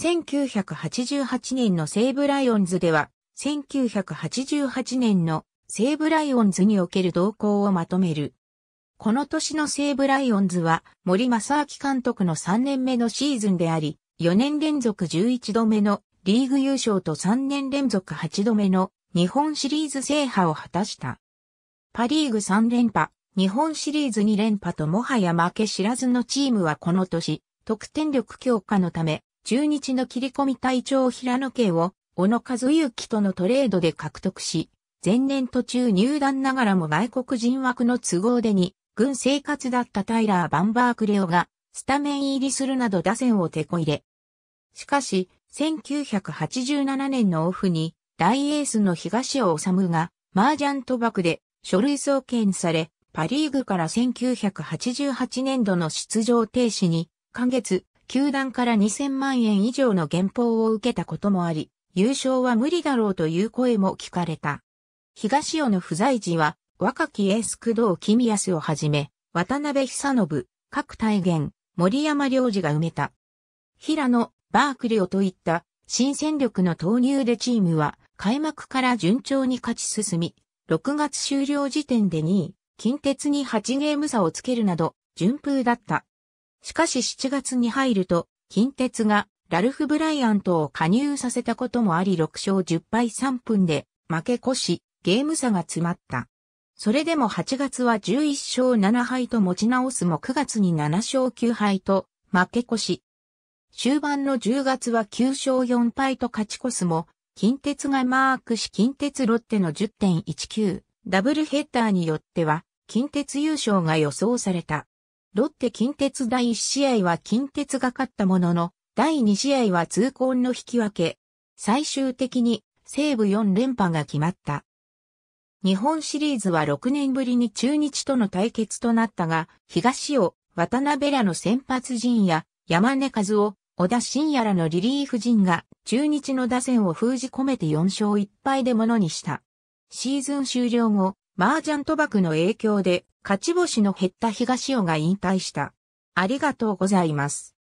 1988年の西武ライオンズでは、1988年の西武ライオンズにおける動向をまとめる。この年の西武ライオンズは森正明監督の3年目のシーズンであり、4年連続11度目のリーグ優勝と3年連続8度目の日本シリーズ制覇を果たした。パリーグ3連覇、日本シリーズ2連覇ともはや負け知らずのチームはこの年、得点力強化のため、中日の切り込み隊長平野家を、小野和幸とのトレードで獲得し、前年途中入団ながらも外国人枠の都合でに、軍生活だったタイラー・バンバークレオが、スタメン入りするなど打線を手こ入れ。しかし、1987年のオフに、大エースの東尾治が、麻雀賭博で、書類送検され、パリーグから1988年度の出場停止に、今月、球団から2000万円以上の減俸を受けたこともあり、優勝は無理だろうという声も聞かれた。東尾の不在時は、若きエース工藤君康をはじめ、渡辺久信、各大元、森山良二が埋めた。平野、バークリオといった新戦力の投入でチームは開幕から順調に勝ち進み、6月終了時点で2位、近鉄に8ゲーム差をつけるなど、順風だった。しかし7月に入ると、近鉄がラルフ・ブライアントを加入させたこともあり6勝10敗3分で負け越し、ゲーム差が詰まった。それでも8月は11勝7敗と持ち直すも9月に7勝9敗と負け越し。終盤の10月は9勝4敗と勝ち越すも、近鉄がマークし近鉄ロッテの10.19ダブルヘッダーによっては、近鉄優勝が予想された。ロッテ近鉄第1試合は近鉄が勝ったものの、第2試合は痛恨の引き分け。最終的に西武4連覇が決まった。日本シリーズは6年ぶりに中日との対決となったが、東尾、渡辺らの先発陣や山根和夫、小田晋也らのリリーフ陣が中日の打線を封じ込めて4勝1敗でものにした。シーズン終了後、麻雀賭博の影響で勝ち星の減った東尾が引退した。ありがとうございます。